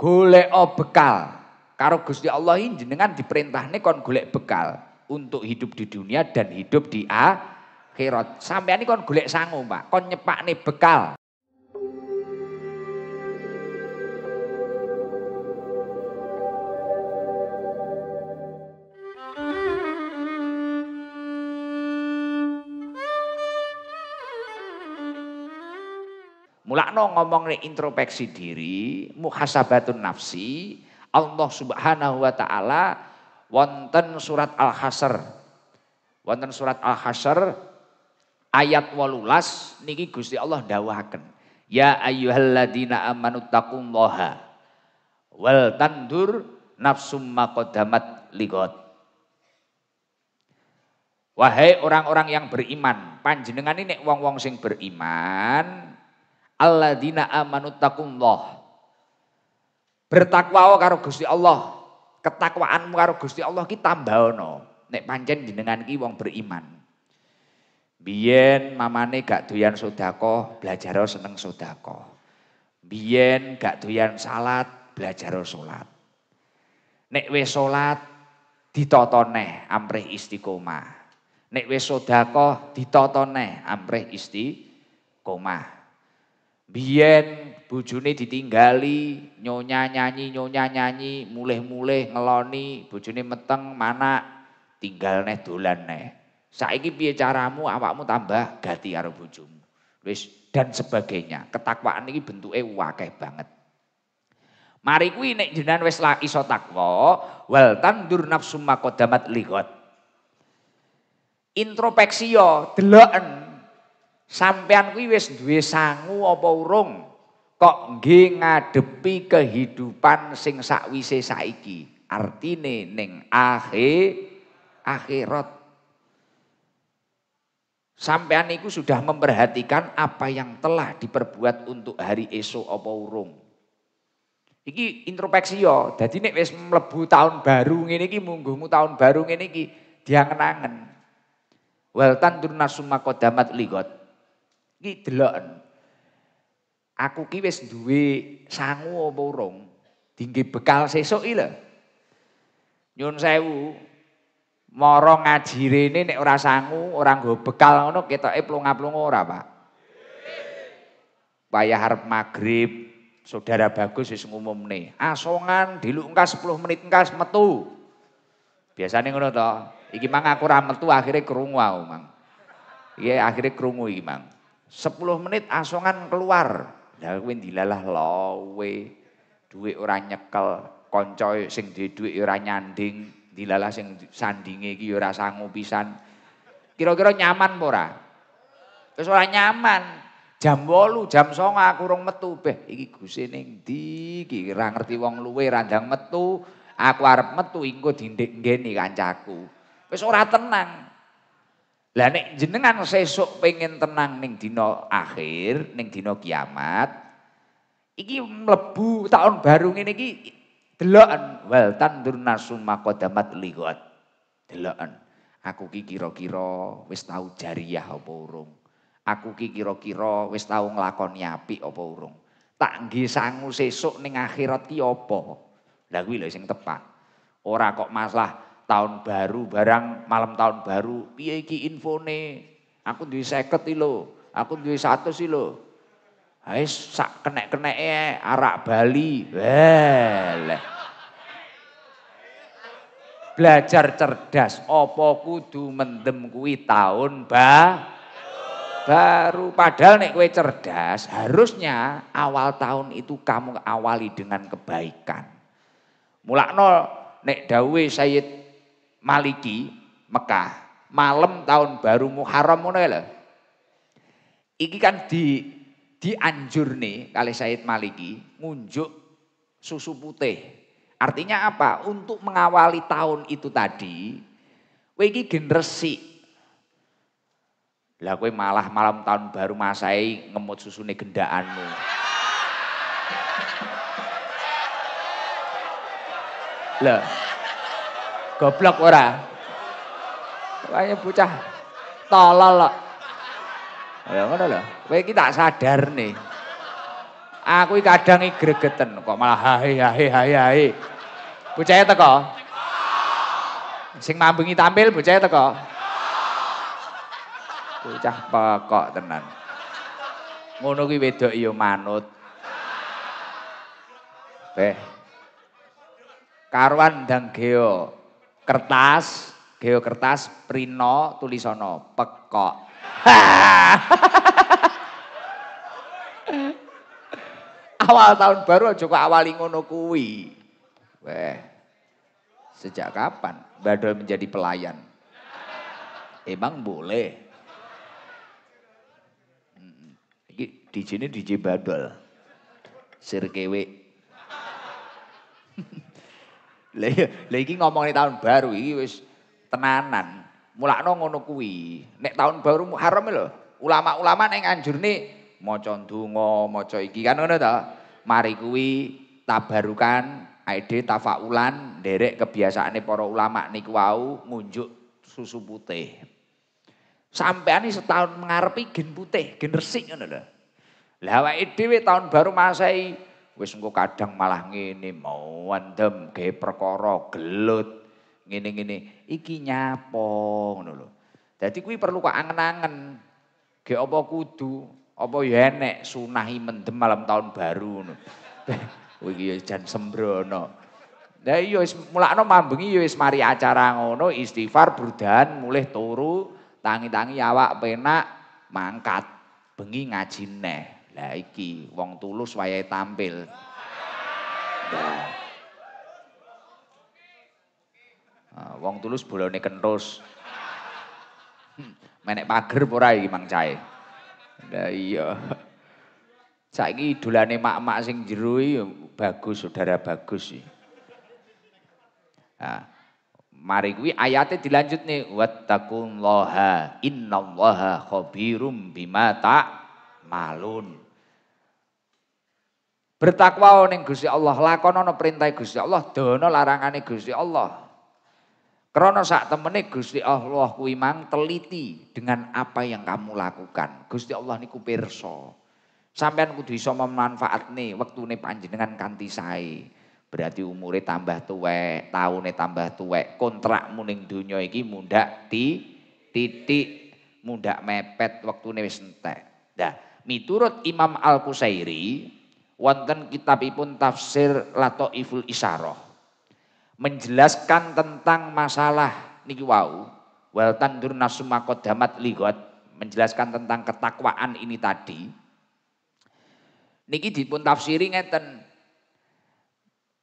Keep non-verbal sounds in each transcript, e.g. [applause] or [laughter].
golek bekal. Karo Gusti Allah ini jenengan diperintahne kon golek bekal untuk hidup di dunia dan hidup di akhirat. Sampeyan kon golek sangu, Pak. Kon nih bekal. makna ngomong introspeksi diri, muhasabatun nafsi, Allah Subhanahu wa taala wonten surat al hasr Wonten surat al hasr ayat walulas, niki Gusti Allah dawakan, Ya ayyuhalladina amanu loha, wal tandur nafsum makodamat ligot. Wahai orang-orang yang beriman, panjenengan ini wong-wong sing beriman, alladzina amanu taqullah. Bertakwa karo Gusti Allah. Ketakwaanmu karo Gusti Allah ki tambahana. Nek panjen jenengan ki wong beriman. Biyen mamane gak tuyan sodako, belajar seneng sodako. Biyen gak tuyan salat, belajar salat. Nek wis salat ditotone neh amrih istiqomah. Nek wis sodako ditotone neh isti koma. Biyen bojone ditinggali, nyonya nyanyi, nyonya nyanyi, mulih-mulih ngeloni, bojone meteng, mana tinggal neh dolan neh. Saiki piye caramu awakmu tambah ganti karo bojomu. Wis dan sebagainya. Ketakwaan ini bentuknya wakeh banget. Mari kuwi nek jenengan wis iso takwa, wal tandur nafsu maqaddamat ligot. intropeksio yo ya, deloken Sampean kuwi wis duwe sangu apa urung? Kok nggih ngadepi kehidupan sing sakwise saiki. Artine ning akhir akhirat. Sampean niku sudah memperhatikan apa yang telah diperbuat untuk hari esok apa urung. Iki introspeksi yo. Ya, dadi nek wis mlebu tahun baru ngene iki mungguhmu tahun baru ngene iki diangen-angen. Wal well, tandur kodamat ligot. Ki deloken. Aku ki wis duwe sangu apa urung? bekal sesuk iki lho. Nyun sewu. Mara ngaji rene nek ora sangu, ora nggo bekal ngono ketoke plunga-plunga ora, Pak. Wayah arep maghrib saudara bagus wis nih Asongan diluk engkas 10 menit engkas metu. Biasanya ngono toh. Iki mang aku ra metu akhirnya krungu aku, Mang. Iya akhirnya kerungu iki, Mang. 10 menit asongan keluar. Lah kuwi dilalah lowe. Duit ora nyekel, kanca sing duwe duit ora nyanding, dilalah sing sandinge iki ora sangu pisan. Kira-kira nyaman apa ora? Wis ora nyaman. Jam 8, jam 9 aku rung metu. Beh, iki guse ning ndi? Iki ora ngerti wong luwe randang metu. Aku arep metu engko dindik nggeni kancaku. Wis ora tenang. Lah nek jenengan sesuk pengen tenang ning dina akhir, ning dina kiamat, iki mlebu tahun baru ngene iki deloken wal tandur nasum maqadamat ligot. Deloken. Aku ki kira-kira wis tau jariyah apa urung. Aku ki kira-kira wis tau nglakoni apik apa urung. Tak nggih sangu sesuk ning akhirat ki apa? Lah kuwi lho sing tepat. Ora kok masalah tahun baru barang malam tahun baru piye iki infone aku duwe 50 iki lho aku duwe 100 iki lho Ais sak kenek-keneke arak Bali. Wah. Belajar cerdas apa kudu mendem kuwi tahun ba baru padahal nek kowe cerdas harusnya awal tahun itu kamu awali dengan kebaikan. Mulakno nek dawuhe Sayyid Maliki Mekah malam tahun baru Muharram ngono ya, lho. Iki kan di nih kali Said Maliki ngunjuk susu putih. Artinya apa? Untuk mengawali tahun itu tadi, kowe iki gen Lah kowe malah malam tahun baru masai ngemut susune gendaanmu. Lah Goblok ora? Kayaknya bucah, tolol lo. Ayo ya, ngono lho. Kowe iki tak sadar nih. Aku iki kadang gregeten kok malah hae hae hae hae. Bocahe teko. Sing mambengi tampil bocahe teko. Bucah pekok tenan. Ngono kuwi wedok ya manut. Beh. Karuan dan geo kertas, geo kertas, prino, tulisono, pekok. [laughs] Awal tahun baru aja kok awali ngono kuwi. Weh. Sejak kapan Badol menjadi pelayan? Emang boleh. Iki dj sini DJ Badol. Sirkewe. [laughs] lagi iya, iki ngomongin tahun baru iki wis tenanan. Mulakno ngono kuwi. Nek tahun baru Muharram lho, ulama-ulama ning anjurne maca donga, maca iki kan ngono ta. Mari kuwi tabarukan, aide tafaulan, nderek kebiasaane para ulama niku wau ngunjuk susu putih. nih setahun mengarepi gen putih, gen resik ngono lho. Lah awake dhewe tahun baru masai wis engko kadang malah ngene mau andem ge perkara gelut ngene-ngene iki nyapa ngono lho. Dadi kuwi perlu kok angen-angen. Ge apa kudu, apa ya enek sunahi mendem malam tahun baru ngono. [laughs] iki ya jan sembrono. Lah iya wis mulakno mambengi ya wis mari acara ngono istighfar burdan mulih turu tangi-tangi awak penak mangkat bengi ngaji neh. Lah ya, iki wong tulus wayahe tampil. Nah. wong tulus bolone kentus. Hmm, menek pager apa ora iki Mang Cae? Lah iya. Saiki idolane mak-mak sing jero bagus saudara bagus sih. Nah, mari kuwi ayate dilanjut nih wattaqullaha innallaha khabirum bima ta malun. Bertakwa ning Gusti Allah, lakonono perintah Gusti Allah, dono larangane Gusti Allah. Karena saat temene Gusti Allah kuwi mang teliti dengan apa yang kamu lakukan. Gusti Allah niku pirsa. memanfaat kudu iso memanfaatne wektune dengan kanti sae. Berarti umurnya tambah tuwek, taune tambah tuwek, kontrakmu ning dunia iki muda di titik, muda mepet waktu wis entek. Nah, miturut Imam al qusairi wonten kitabipun tafsir lato iful Isyarah menjelaskan tentang masalah niki wau wal tandur nafsu ligot menjelaskan tentang ketakwaan ini tadi niki dipun tafsiri ngeten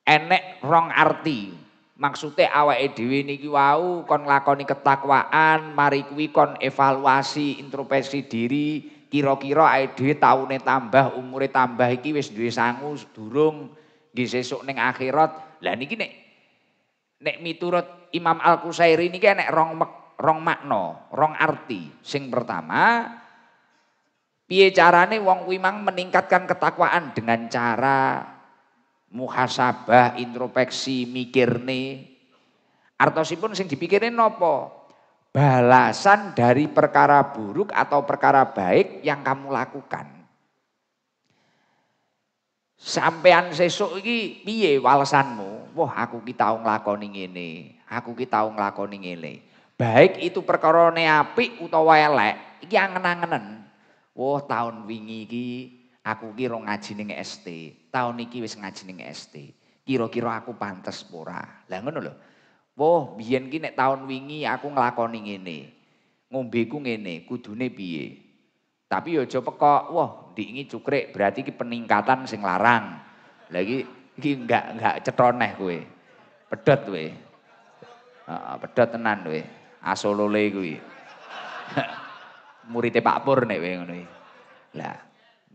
enek rong arti maksudnya awa edwi niki wau kon lakoni ketakwaan mari kuwi kon evaluasi introspeksi diri kira-kira ae dhewe taune tambah, umure tambah iki wis duwe sangu durung nggih sesuk ning akhirat. Lah niki nek nek miturut Imam Al-Kusairi niki nek rong mek, rong makna, rong arti. Sing pertama piye carane wong kuwi mang meningkatkan ketakwaan dengan cara muhasabah, introspeksi, mikirne. Artosipun sing dipikirin nopo balasan dari perkara buruk atau perkara baik yang kamu lakukan. Sampean sesuk iki piye walesanmu? Wah, aku ki tau nglakoni ngene, aku ki tau nglakoni ngene. Baik itu perkara apik utawa elek, iki angen-angenen. Wah, tahun wingi iki aku ki ngaji ning ST, tahun iki wis ngaji ning ST. Kira-kira aku pantes ora? Lah ngono lho. Wah, biyen ki nek taun wingi aku nglakoni ngene. ku ngene, kudune piye? Tapi ya aja pekok, wah diingi cukrek berarti ki peningkatan sing larang. Lagi iki enggak enggak cetoneh kowe. Pedot kowe. Heeh, pedot tenan kowe. Asolole kuwi. [laughs] Murite Pak Pur nek kowe ngono Lah,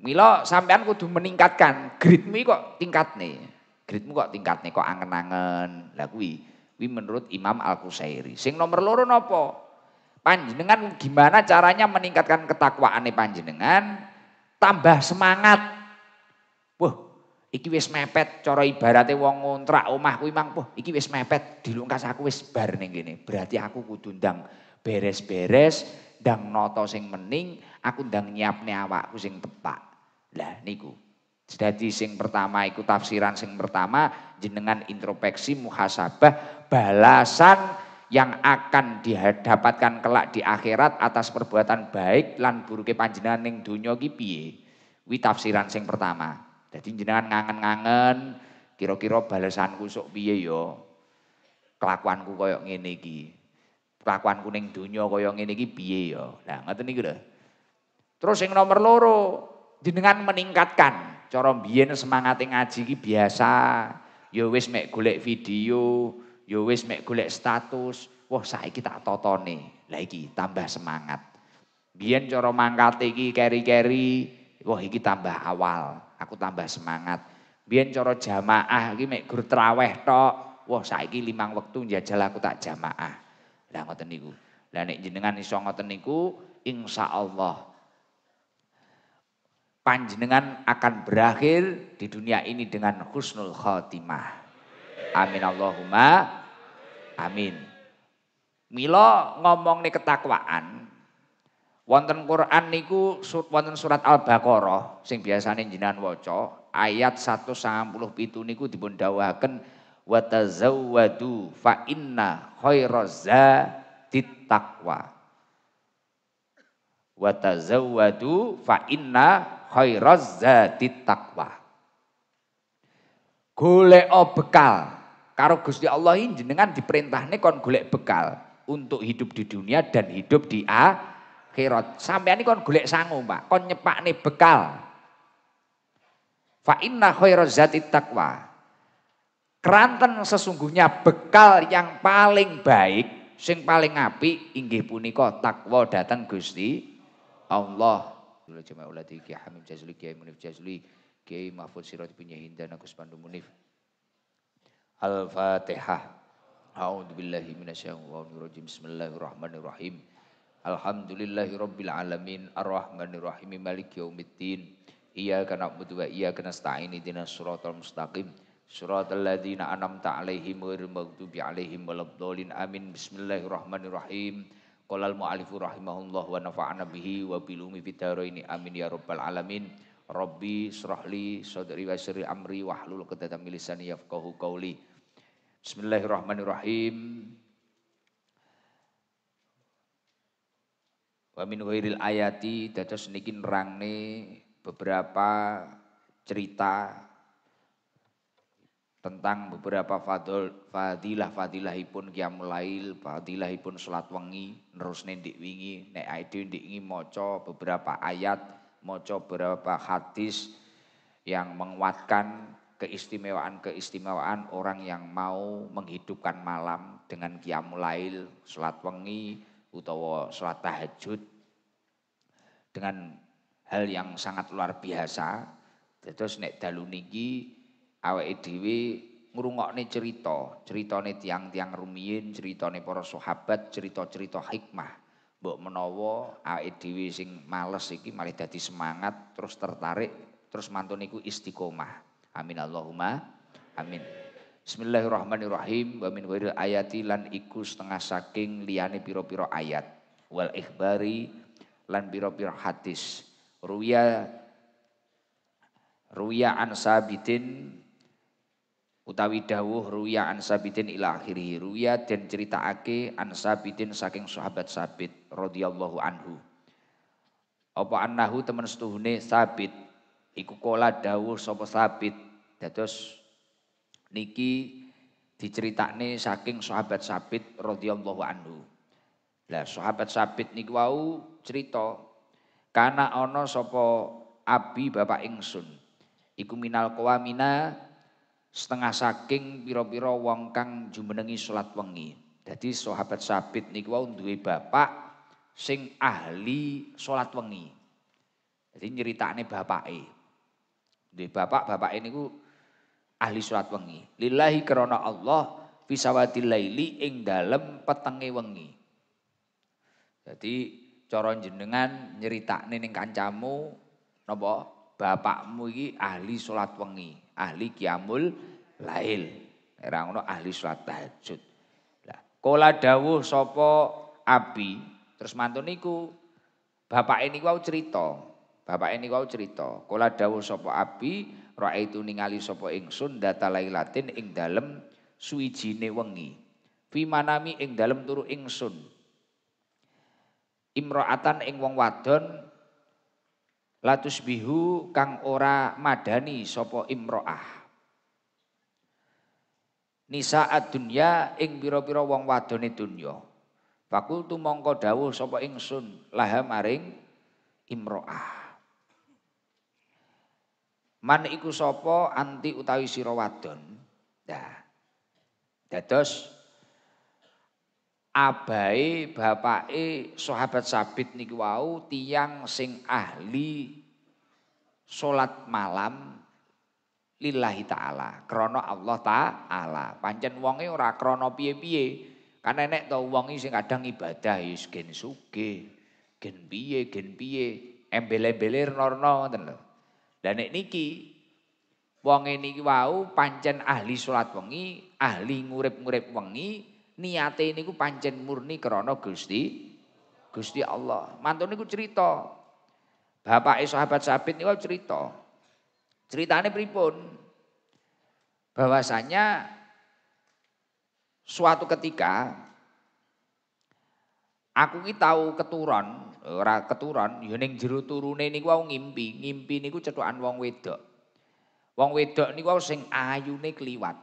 mila sampean kudu meningkatkan gridmu kok tingkat nih, Gridmu kok tingkat nih kok angen-angen. Lah kuwi Kuwi menurut Imam Al-Qusairi. Sing nomor loro nopo Panjenengan gimana caranya meningkatkan nih panjenengan? Tambah semangat. Wah, iki wis mepet cara ibaratnya wong ngontrak omah kuwi mang, wah iki wis mepet, dilungkas aku wis bar ning kene. Berarti aku kudu ndang beres-beres, ndang nata sing mening, aku ndang nyiapne awakku sing tepak. Lah niku. Jadi sing pertama iku tafsiran sing pertama jenengan intropeksi muhasabah balasan yang akan didapatkan kelak di akhirat atas perbuatan baik lan buruke panjenengan ning donya ki piye? tafsiran sing pertama. Jadi jenengan ngangen-ngangen kiro kira balasanku sok piye yo, ya? Kelakuanku koyok ngene iki. Kelakuanku ning donya koyo ngene iki piye yo? Ya? Lah ngoten niku lho. Terus yang nomor loro, jenengan meningkatkan cara biyen semangat ngaji ki biasa. yo ya wes mek golek video, Yo wis mek golek status, wah saiki tak totone. Lah iki tambah semangat. Biyen cara mangkat iki keri-keri, wah iki tambah awal, aku tambah semangat. Biyen cara jamaah iki mek gur traweh tok, wah saiki limang wektu njajal aku tak jamaah. Lah ngoten niku. Lah nek jenengan iso ngoten niku, insyaallah panjenengan akan berakhir di dunia ini dengan husnul khotimah. Amin Allahumma Amin. Milo ngomong nih ketakwaan. Wonten Quran niku wonten surat Al-Baqarah sing biasane jenengan waca ayat 197 niku dipun dawuhaken wa tazawwadu fa inna khairazza ditakwa. Wa tazawwadu fa inna khairazza ditakwa. Golek bekal Karo Gusti Allah ini jenengan diperintahne kon golek bekal untuk hidup di dunia dan hidup di akhirat. ini kon golek sangu, Pak. Kon nyepakne bekal. Fa inna khairaz zati taqwa. Keranten sesungguhnya bekal yang paling baik, sing paling api, inggih punika takwa datang Gusti Allah. Jama'a ulati Kiai Hamim jazli Kiai Munif jazli Kiai Mahfud Sirot Pinyahinda Nagus Pandu Munif. Al-Fatihah. A'udzubillahi minasyaitonirrajim. Bismillahirrahmanirrahim. rabbil alamin rahim maliki yaumiddin. Iyyaka na'budu wa iyyaka nasta'in ihdinash shiratal mustaqim. Shiratal ladzina an'amta 'alaihim ghairil maghdubi 'alaihim waladdallin. Amin. Bismillahirrahmanirrahim. Qala al-mu'allifu rahimahullah wa nafa'ana bihi wa bil umi fitaraini amin ya rabbal alamin. Rabbi syrahli sadri wa yassir amri wahlul 'uqdatam min lisani yafqahu qawli. Bismillahirrahmanirrahim. Wa min ghairil ayati dados niki nerangne beberapa cerita tentang beberapa fadil fadilah fadilahipun qiyamul lail, fadilahipun salat wengi, nerusne ndik wingi, nek ade ndik wingi maca beberapa ayat, maca beberapa hadis yang menguatkan keistimewaan-keistimewaan orang yang mau menghidupkan malam dengan kiamulail, sholat wengi, utawa sholat tahajud dengan hal yang sangat luar biasa. Terus nek dalu niki awake nih ngrungokne cerita, nih tiang-tiang rumiin rumiyin, nih para sahabat, cerita-cerita hikmah. Mbok menawa awake dhewe sing males iki malah dadi semangat, terus tertarik, terus mantun niku istiqomah. Amin Allahumma. Amin. Bismillahirrahmanirrahim. Wa min ghairil ayati lan iku setengah saking liyane pira-pira ayat. Wal ikhbari lan pira-pira hadis. Ruya Ruya an sabitin utawi dawuh ruya an sabitin ila akhiri ruya dan ceritaake an sabitin saking sahabat sabit radhiyallahu anhu apa annahu temen setuhune sabit iku kola dawuh sapa sabit dados niki diceritakne saking sahabat sabit radhiyallahu anhu lah sahabat sabit niku wau cerita kana ana sapa abi bapak ingsun iku minal qawamina setengah saking pira-pira wong kang jumenengi salat wengi dadi sahabat sabit niku wau duwe bapak sing ahli salat wengi dadi nyeritakne bapake di bapak-bapak ini ku ahli surat wengi. Lillahi kerana Allah fisawati laili ing dalem petenge wengi. Jadi cara jenengan nyeritakne ning kancamu nopo bapakmu iki ahli surat wengi, ahli kiamul lail. Ora no ahli surat tahajud. Kola kala dawuh Abi, terus mantun niku bapak ini wau cerita Bapak ini kau cerita, kula dawuh sapa abi, itu ningali sopo ingsun data lailatin ing dalem suijine wengi. Fi ing dalem turu ingsun. Imroatan ing wong wadon latus bihu kang ora madani sopo imroah. Nisaat dunya ing biro-biro pira wong wadone dunya. Fakultu mongko dawuh sopo ingsun laha maring imroah. Man iku sapa anti utawi sira wadon. Nah. Dados abai bapake sahabat sabit niki wau tiyang sing ahli salat malam lillahi taala krana Allah taala pancen wonge ora krana piye-piye kan enek to wong sing kadang ibadah ya is gen sugih gen piye gen piye embel-embele norno ngoten lho dan nek niki wong niki wau pancen ahli salat wengi, ahli ngurip-ngurip wengi, ini niku pancen murni krana Gusti Gusti Allah. Mantun niku cerita. Bapak sahabat sahabat ini niku cerita. ceritanya pripun? Bahwasanya suatu ketika aku ki tahu keturun ora keturon ya ning jero turune niku wau ngimpi ngimpi niku cethokan wong wedok wong wedok niku wau sing ayune kliwat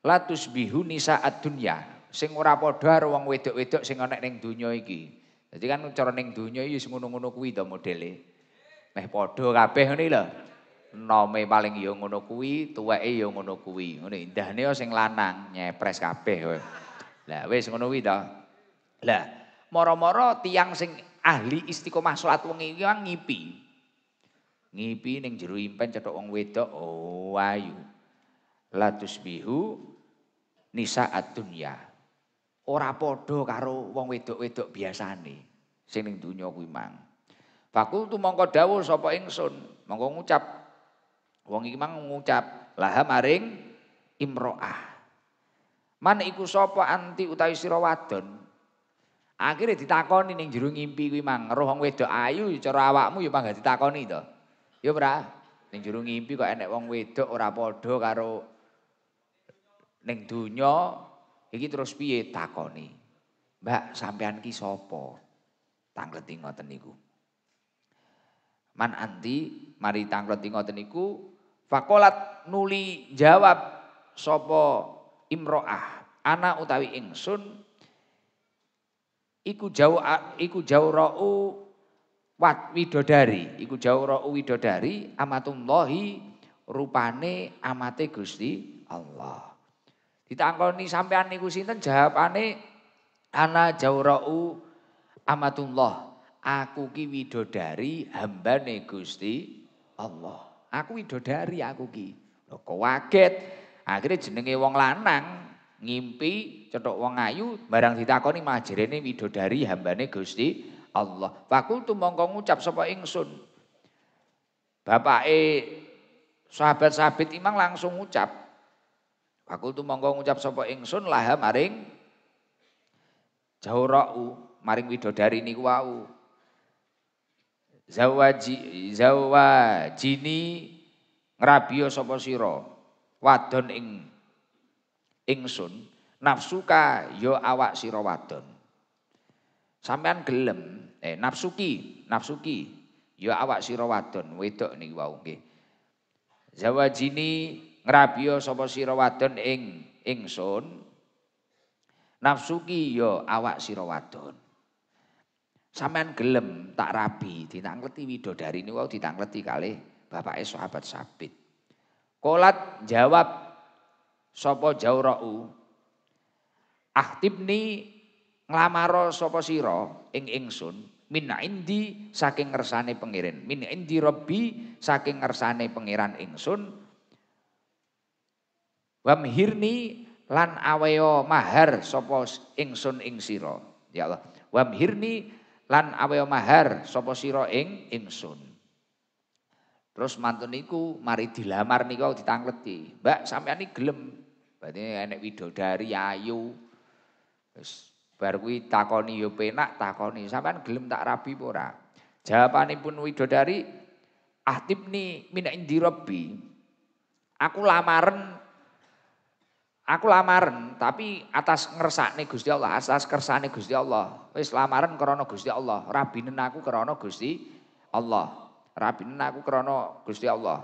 latus bihu nisa dunya sing ora padha wong wedok-wedok sing ana ning donya iki jadi kan cara ning donya ya ngono-ngono kuwi to modele meh padha kabeh ngene lho nome paling ya ngono kuwi, tuweke ya ngono kuwi. indah indahne ya sing lanang nyepres kabeh Lah wis ngono kuwi ta. Lah moro-moro tiang sing ahli istiqomah sholat wong iki kan ngipi. Ngipi ning jero impen wong wedok oh ayu. Latus bihu nisaat dunya. Ora padha karo wong wedok-wedok biasane sing ning dunya kuwi mang. Fakultu mongko dawuh sapa ingsun, mongko ngucap wong iki mang ngucap laha maring imroah. Man iku sapa anti utawi sira wadon Akhirnya ditakoni neng jurung impi gue mang, roh wong wedok ayu cara awakmu ya ditakoni to. Ya ora? neng jurung impi kok enek wong wedo ora padha karo neng donya iki terus piye takoni. Mbak, sampean ki sapa? Tangleti ngoten niku. Man anti mari tangleti ngoten niku fakolat nuli jawab sapa imroah ana utawi ingsun iku jauh iku jauh ra'u wat widodari iku jauh ra'u widodari amatullahi rupane amate Gusti Allah ditangkoni sampean niku sinten jawabane ana jauh ra'u amatullah aku ki widodari hambane Gusti Allah aku widodari aku ki lho kaget akhirnya jenenge wong lanang ngimpi cetok wong ayu barang ditakoni majrene widodari hambane Gusti Allah. Fakultu mongko ngucap sapa ingsun. Bapake sahabat sahabat imang langsung ngucap. Fakultu mongko ngucap sapa ingsun laha maring jaurau maring widodari niku wau. Zawaji zawajini ngrabiya sapa sira wadon ing ingsun nafsu ka yo awak sira wadon. Sampean gelem eh nafsuki, nafsuki yo ya awak sira wadon wedok niki wau nggih. Zawajini ngrabiya sapa sira wadon ing ingsun. Nafsuki yo ya awak sira wadon. Sampean gelem tak rabi ditangleti widodari niku wau ditangleti kali bapake sahabat sabit. Kolat jawab sopo jaurau ahtibni nglamaro sopo siro ing ingsun min indi saking ngersane pengirin. min indi robbi saking ngersane pengiran ingsun wamhirni lan aweo mahar sopo ingsun ing siro ya Allah wamhirni lan aweo mahar sopo siro ing ingsun Terus mantuniku mari dilamar nih kau ditangleti. Mbak sampean ini gelem Berarti enek widodari ayu. Terus bar kuwi takoni yo penak takoni, sampean gelem tak rabi apa ora? Jawabanipun widodari ahtibni mina indi rabbi. Aku lamaran Aku lamaran tapi atas ngersakne Gusti Allah, atas kersane Gusti Allah. Wis lamaran krana Gusti Allah, rabinen aku krana Gusti Allah. Rabinen aku krana Gusti Allah.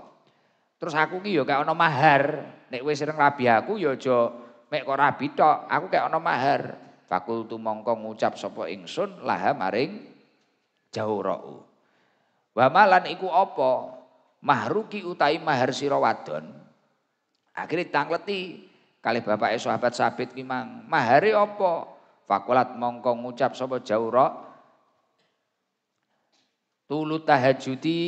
Terus aku ki yo gak ono mahar. Nek wis sering rabi aku yo aja mek kok rabi tok, aku gak ono mahar. Fakultu mongko ngucap sapa ingsun laha maring jauro, Wa malan iku apa? Mahruki utai mahar sira wadon. Akhire tangleti kali bapak sahabat sabit kimang mahari opo, Fakulat mongko ngucap sobo jauro Tulu tahajudi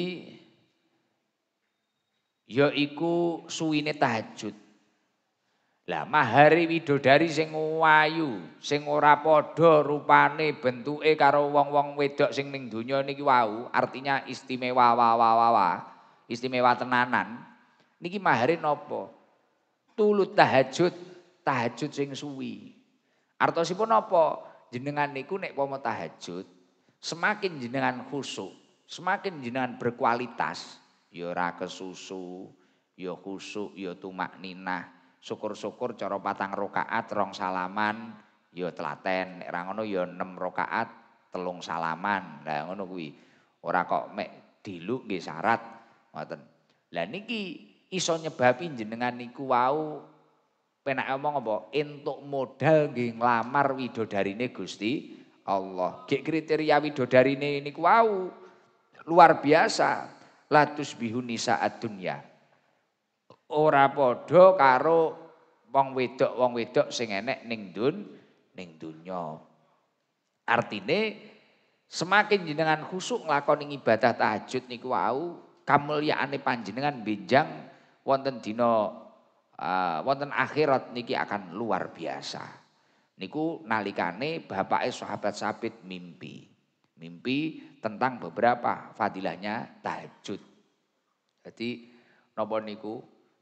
yaiku suwine tahajud. Lah mahari widodari sing wayu, sing ora padha rupane, bentuke karo wong-wong wedok sing ning donya niki wau, artinya istimewa wa wa wa, wa. istimewa tenanan. Niki mahari nopo, Tulut tahajud, tahajud sing suwi. Artosipun nopo, Jenengan niku nek pomo tahajud, semakin jenengan khusuk, semakin jenengan berkualitas, ya ora kesusu, ya khusuk, ya tumak ninah. Syukur-syukur cara patang rong salaman ya telaten, nek ra ngono ya telung salaman. Lah ngono kuwi. Ora kok mek diluk nggih syarat ngoten. Lah niki iso nyebabi jenengan niku wau penak omong apa entuk modal nggih nglamar widodarine Gusti Allah. Gek kriteria widodarine niku wau luar biasa latus bihuni saat dunia, Ora podo karo wong wedok wong wedok sing enek ning dun ning dunya. Artine semakin jenengan khusuk nglakoni ibadah tahajud niku wau kamulyane panjenengan benjang wonten dina uh, wonten akhirat niki akan luar biasa. Niku nalikane bapaknya sahabat sabit mimpi. Mimpi tentang beberapa fadilahnya tahajud. Jadi nopo niku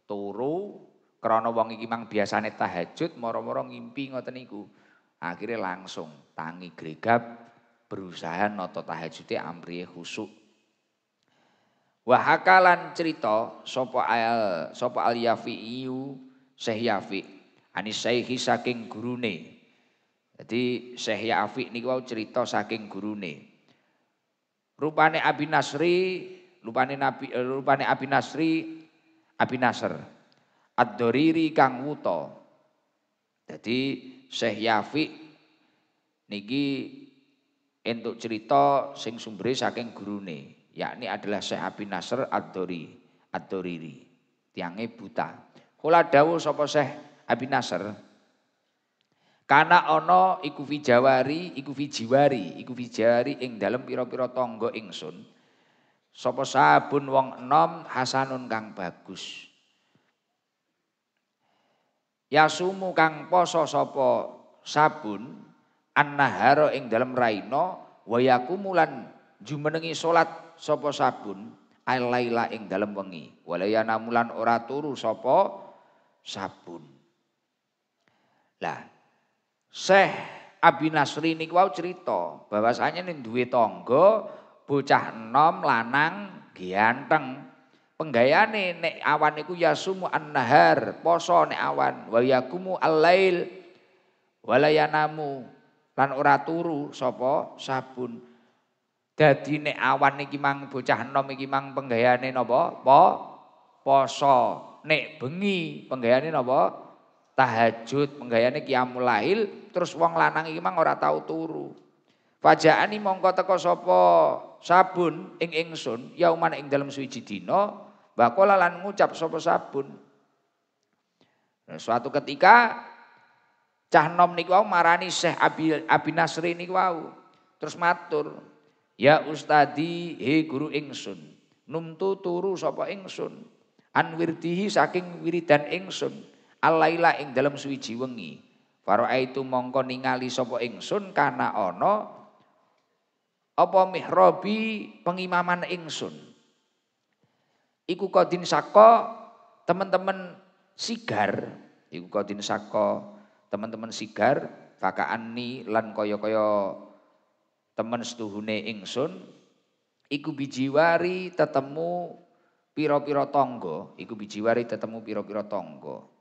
turu krana wong iki mang biasane tahajud moro-moro ngimpi ngoten niku. Akhirnya langsung tangi gregap berusaha noto tahajudnya amriye khusuk Wahakalan cerita sopo al sopo al yafi'iyu Syekh Yafi anis saiki saking gurune. Jadi Syekh Yafi niku cerita saking gurune. Rupane Abi Nasri, rupane Nabi rupane eh, Abi Nasri, Abi Nasr. Ad-Doriri kang wuto. Jadi Syekh Yafi niki entuk cerita sing sumberi saking gurune, yakni adalah Syekh Abi Nasr Ad-Dori, Ad-Doriri. Tiange buta. Kula dawuh sapa Syekh Abi Nasr, Kana ono iku fi jawari, iku fi jiwari, iku fi jari ing dalem pira-pira tangga ingsun. Sapa sabun wong enom hasanun kang bagus. Yasumu kang poso sapa sabun annahara ing dalem raina wayakumulan jumenengi salat sapa sabun alaila ing dalem wengi. Walayana mulan ora turu sapa sabun. Lah Syekh Abi Nasri niku wau cerita bahwasanya ning duwe tangga bocah nom lanang ganteng. Penggayane nek awan niku yasumu an-nahar, poso nek awan wa yakumu al-lail walayanamu lan ora turu sapa sabun. Dadi nek awan iki mang bocah enom iki mang penggayane napa? Po, poso. Nek bengi penggayane napa? tahajud, menggayane qiyamul lail, terus wong lanang iki mang ora tau turu. Fajaani mongko teko sapa sabun ing ingsun yauman ing dalem suci dina, bakola lan ngucap sapa sabun. Nah, suatu ketika cah nom niku wau marani Syekh Abi, Abi Nasri niku wau. Terus matur, "Ya ustadi, he guru ingsun, numtu turu sapa ingsun, an saking wiridan ingsun." Alaila ing dalam suwiji wengi. itu mongko ningali sapa ingsun karena ono apa mihrabi pengimaman ingsun. Iku kodin sako teman-teman sigar, iku kodin sako teman-teman sigar ani lan koyo koyo temen setuhune ingsun iku bijiwari tetemu piro piro tonggo, iku bijiwari tetemu piro piro tonggo.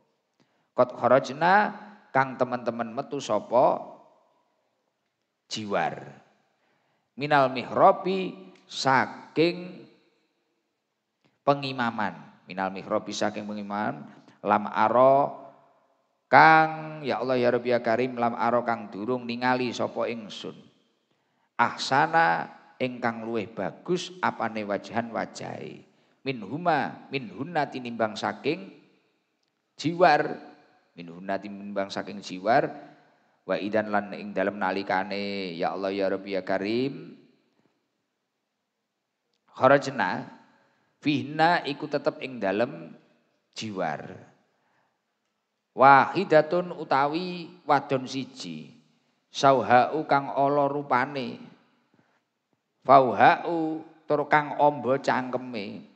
Kot horojna kang teman-teman metu sopo jiwar. Minal mihrobi saking pengimaman. Minal mihrobi saking pengimaman. Lam aro kang ya Allah ya Rabbi ya Karim lam aro kang durung ningali sopo ingsun. Ahsana ingkang luweh bagus apane wajahan wajai. Min huma min hunna tinimbang saking jiwar min timbang saking jiwar wa idan lan ing dalem nalikane ya Allah ya Rabbi ya Karim kharajna fihna iku tetep ing dalem jiwar wahidatun utawi wadon siji sauhau kang ala rupane fauhau tur kang amba cangkeme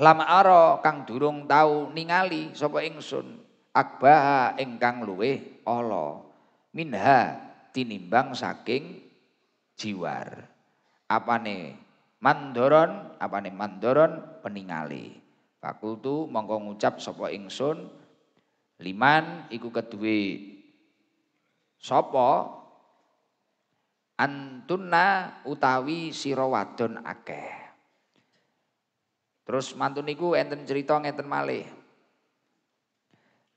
lama aro kang durung tau ningali sapa ingsun akbah ingkang luweh ala minha tinimbang saking jiwar. Apane mandoron, apane mandoron peningali. Fakultu mongko ngucap sapa ingsun liman iku kedue sapa antunna utawi sira wadon akeh. Terus mantu niku enten cerita ngenten malih.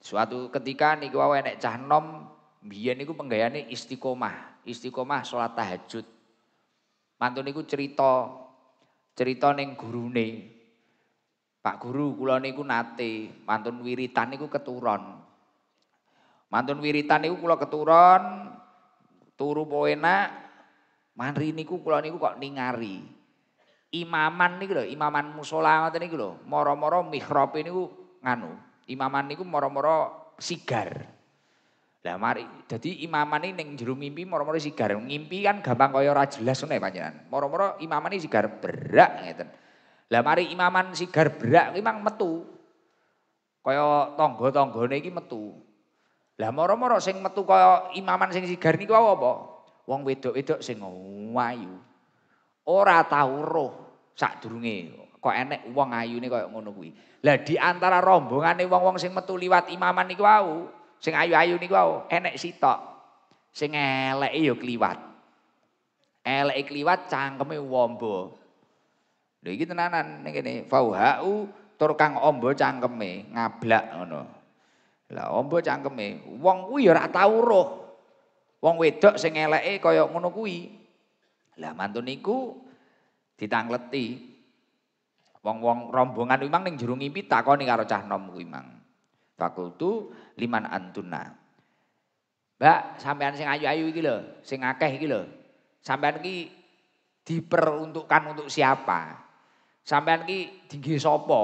Suatu ketika niku wae nek cah nom biyen niku penggayane istiqomah, istiqomah salat tahajud. Mantu niku cerita cerita ning gurune. Pak guru kula niku nate mantun wiritan niku keturon. Mantun wiritan niku kula keturon turu poena mari niku kula niku kok ningari imaman niku lho, imaman musola ngoten niku lho, moro-moro mihrab niku nganu. Imaman niku moro-moro sigar. Lah mari dadi imaman ini ning jero mimpi moro-moro sigar. Ngimpi kan gampang kaya ora jelas ngene ya, panjenengan. Moro-moro imaman ini sigar berak ngeten. Lah mari imaman sigar berak kuwi mang metu. Kaya tangga-tanggane iki metu. Lah moro-moro sing metu kaya imaman sing sigar niku apa? Wong wedok-wedok sing ayu. Ora tahu roh sadurunge. Kok enek wong ayune kaya ngono kuwi. Lah di antara rombongane wong-wong sing metu liwat imaman niku wau, sing ayu-ayu niku wau, enek sitok. Sing eleke ya kliwat. Eleke kliwat cangkeme wombo. Lho iki tenanan ning kene, fauhau tur kang ombo cangkeme ngablak ngono. Lah ombo cangkeme, wong kuwi ya ora tau roh. Wong wedok sing eleke kaya ngono kuwi, lah mantun niku ditangleti. Wong-wong rombongan kuwi mang ning jero ngimpi takoni karo cah nom kuwi mang. Fakultu liman antuna. Mbak, sampean sing ayu-ayu iki lho, sing akeh iki lho. Sampean iki diperuntukkan untuk siapa? Sampean iki dinggi sapa?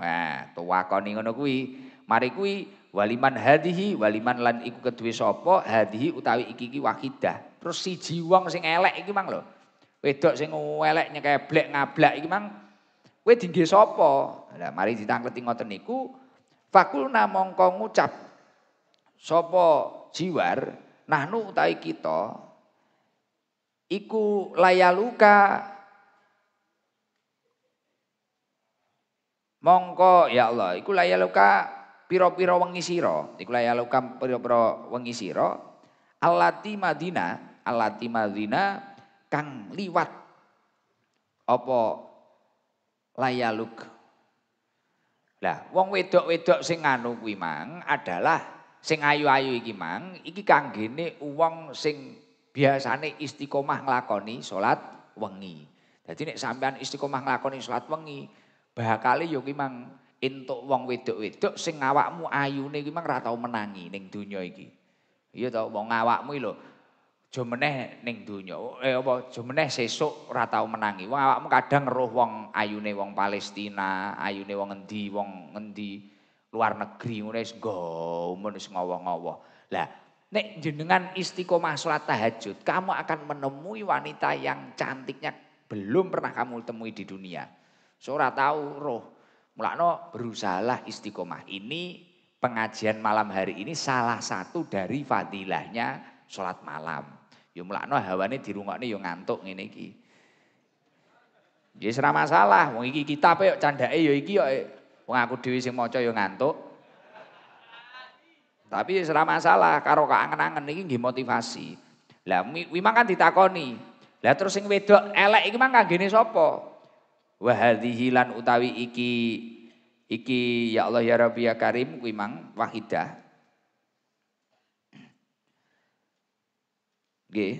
Nah, koni ngono kuwi. Mari kuwi waliman hadihi, waliman lan iku kedue sapa? Hadihi utawi iki iki wakidah. Terus si wong sing elek iki mang lho. Wedok sing elek nyekeblek ngablak iki mang kowe dinggih sapa? Lah mari ditangleti ngoten niku fakulna mongko ngucap sapa jiwar nahnu utahe kita iku layaluka mongko ya Allah iku layaluka piro Piro wengi sira iku layaluka piro piro wengi sira Alati madinah alati madzina kang liwat opo layaluk lah wong wedok-wedok sing anu kuwi mang adalah sing ayu-ayu iki mang iki uang wong sing biasane istiqomah nglakoni salat wengi Jadi nek sampean istiqomah nglakoni salat wengi bakale yo ki mang entuk wong wedok-wedok sing awakmu ayune nih mang ratau tau menangi ning donya iki iya to wong awakmu lho aja meneh ning donya eh apa aja meneh sesuk ora tau menangi wong awakmu kadang roh wong ayune wong Palestina ayune wong endi wong endi luar negeri ngene wis men wis ngowo-ngowo lah nek jenengan istiqomah salat tahajud kamu akan menemui wanita yang cantiknya belum pernah kamu temui di dunia so ora tau roh mulakno berusahalah istiqomah ini pengajian malam hari ini salah satu dari fadilahnya sholat malam. Ya mlakno hawane dirungokne ya ngantuk ngene iki. Ya ora masalah, wong iki kitabe yo candake yo iki yo eh. wong aku dhewe sing maca yo ngantuk. Tapi ora masalah, karo kangen-angen iki nggih motivasi. Lah wimang kan ditakoni. Lah terus sing wedok elek iki mang kanggene sapa? Wa hadhihi lan utawi iki iki ya Allah ya Rabbi ya Karim kuwi mang wahidah Nggih.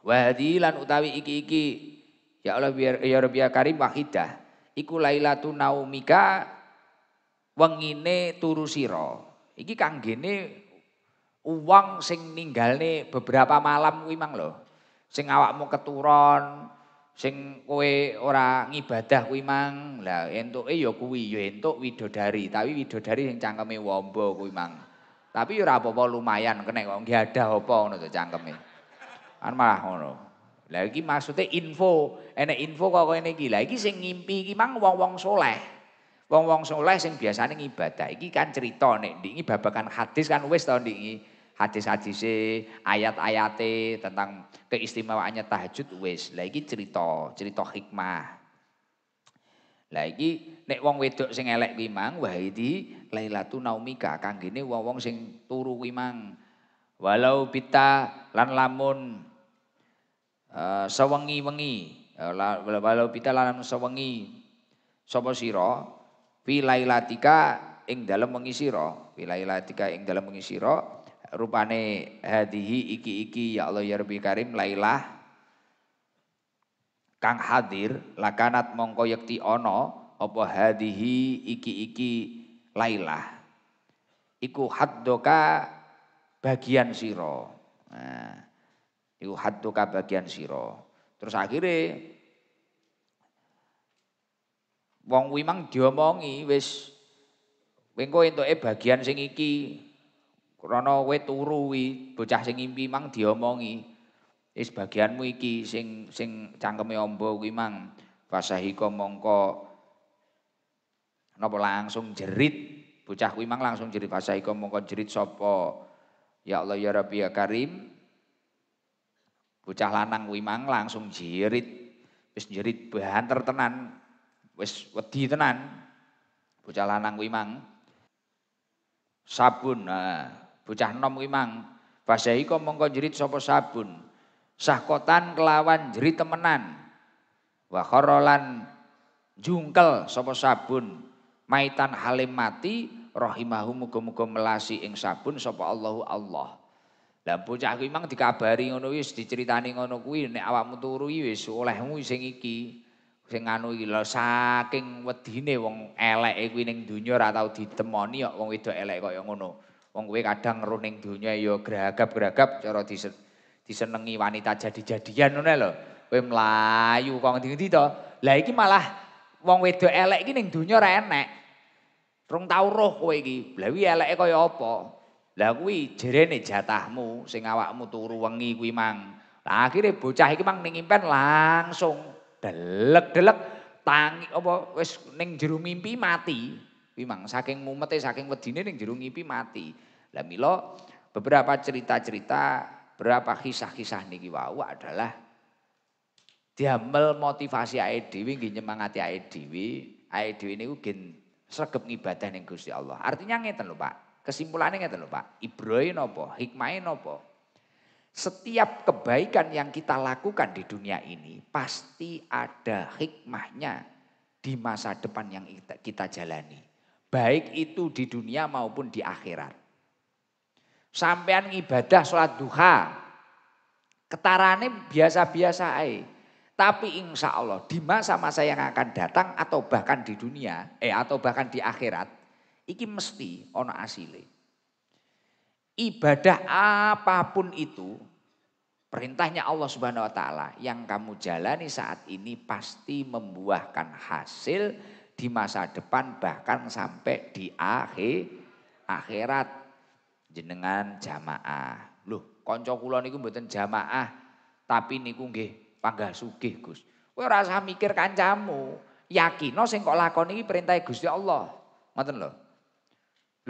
Wa lan utawi iki-iki ya Allah biar ya Rabbiya Karim wahidah. Iku Lailatu Naumika wengine turu sira. Iki kanggene uang sing ninggalne beberapa malam kuwi mang lho. Sing awakmu keturon, sing kowe ora ngibadah kuwi mang. Lah entuke ya kuwi ya entuk widodari, tapi widodari sing cangkeme wombo, kuwi mang. Tapi ya apa-apa lumayan kena kok nggih ada apa ngono to cangkeme. Kan malah ngono. Lah iki maksude info, enek info kok kene iki. Lah iki sing ngimpi iki mang wong-wong soleh. Wong-wong soleh sing biasane ngibadah. Iki kan cerita nek ndiki babakan hadis kan wis to ndiki. Hadis-hadise, ayat ayat tentang keistimewaannya tahajud wis. Lah iki cerita, cerita hikmah. Lah iki nek wong wedok sing elek kuwi mang wah iki Lailatul Naumika gini wong-wong sing turu wimang Walau pita lan lamun uh, sewengi-wengi, eh, walau pita lan lamun sewengi sapa sira fi lailatika ing dalem wengi sira, fi lailatika ing dalem wengi sira rupane hadihi iki-iki ya Allah ya Rabbi Karim lailah kang hadir lakanat mongko yekti ana apa hadihi iki-iki Laila, iku haddoka bagian siro. Nah, iku haddoka bagian siro. Terus akhirnya wong wimang mang diomongi wis wing kowe e bagian sing iki. Krana we turu kuwi bocah sing impi mang diomongi. Wis bagianmu iki sing sing cangkeme ombo kuwi mang fasahika mongko Nopo langsung jerit. bucah kuwi langsung jerit fasaika mongko jerit sopo. Ya Allah ya Rabbi ya Karim. Bucah lanang kuwi langsung jerit. Wis jerit banter tenan. Wis wedi tenan. Bucah lanang kuwi sabun. Nah, bocah nom kuwi mang mongko jerit sopo sabun. Sahkotan kelawan jerit temenan. Wa korolan jungkel sopo sabun maitan halim mati rahimahu muga-muga melasi ing sabun sapa Allahu Allah. Lah bocah kuwi mang dikabari ngono wis diceritani ngono kuwi nek awakmu turu wis olehmu sing iki sing anu iki lho saking wedine wong eleke kuwi ning donya ora tau ditemoni kok wong wedok elek kaya ngono. Wong kuwi kadang ngeru ning donya ya geragap-geragap cara disen disenengi wanita jadi-jadian ngono lho. Kowe mlayu kok ngendi-endi to. Lah iki malah wong wedok elek iki ning donya ora enek. Rung tau roh kowe iki. Lah elek eleke kaya apa? Lah kuwi jerene jatahmu sing awakmu turu wengi kuwi mang. Lah akhire bocah iki mang ning impen langsung delek-delek tangi apa wis ning jero mimpi mati. Kuwi mang saking mumete saking wedine ning jero mimpi mati. Lah mila beberapa cerita-cerita, berapa kisah-kisah niki wau adalah diamel motivasi awake dhewe nggih nyemangati awake dhewe, awake dhewe niku gen sregep ngibadah ning Gusti Allah. Artinya nggak lho, Pak. Kesimpulannya nggak lho, Pak. Ibrohe napa? Hikmahe napa? Setiap kebaikan yang kita lakukan di dunia ini pasti ada hikmahnya di masa depan yang kita, jalani. Baik itu di dunia maupun di akhirat. Sampean ibadah sholat duha. Ketarane biasa-biasa ae. Tapi insya Allah di masa-masa yang akan datang atau bahkan di dunia, eh atau bahkan di akhirat, iki mesti ono asile. Ibadah apapun itu, perintahnya Allah Subhanahu wa taala yang kamu jalani saat ini pasti membuahkan hasil di masa depan bahkan sampai di akhir akhirat jenengan jamaah. Loh, konco kula niku mboten jamaah tapi niku nggih panggah sugih Gus. Kowe ora usah mikir kancamu, yakino sing kok lakon iki perintah Gusti Allah. Ngoten lho.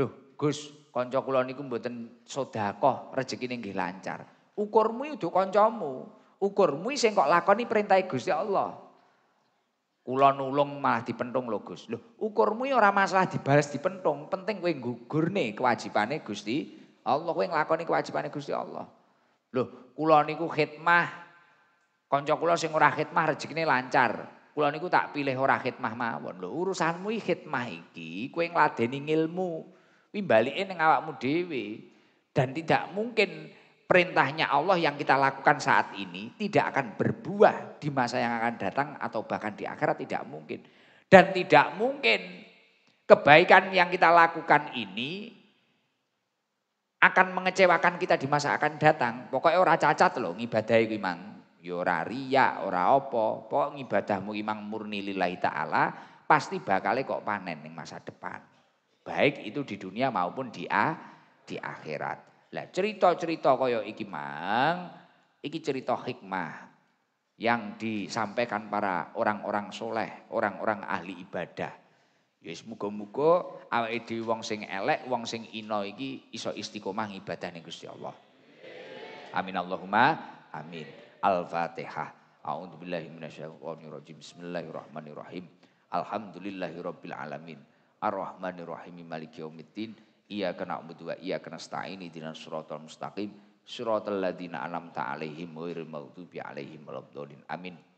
Loh, Gus, kanca kula niku mboten sedekah, rezekine nggih lancar. Ukurmu itu kancamu. Ukurmu sing kok lakoni perintah Gusti Allah. Kula nulung malah dipentung lho Gus. Lho, ukurmu ora masalah dibalas dipentung, penting kowe nggugurne kewajibane Gusti Allah, kowe nglakoni kewajibane Gusti Allah. Loh, kula niku khidmah Konco kula sing ora khidmah rezekine lancar. Kula niku tak pilih ora khidmah mawon lho. Urusanmu khidmah iki kowe ngladeni ilmu. Kuwi balike ning awakmu dhewe. Dan tidak mungkin perintahnya Allah yang kita lakukan saat ini tidak akan berbuah di masa yang akan datang atau bahkan di akhirat tidak mungkin. Dan tidak mungkin kebaikan yang kita lakukan ini akan mengecewakan kita di masa akan datang. Pokoknya orang cacat loh ngibadahi kuwi mang. Ya ora riya, ora apa, pokok ngibadahmu imang murni lillahi taala pasti bakale kok panen ning masa depan. Baik itu di dunia maupun di a, di akhirat. Lah cerita-cerita koyo iki mang, iki cerita hikmah yang disampaikan para orang-orang soleh, orang-orang ahli ibadah. Yes, ya muga-muga awake dhewe wong sing elek, wong sing ina iki iso istiqomah ibadah ning Gusti Allah. Amin Allahumma amin. Al-Fatihah. A'udzubillahi minasyaitonirrajim. Bismillahirrahmanirrahim. Alhamdulillahirabbil alamin. rahim maliki yaumiddin. Iyyaka na'budu wa iyyaka nasta'in ihdinas shiratal mustaqim. Shiratal ladzina an'amta 'alaihim ghairil maghdubi 'alaihim Amin.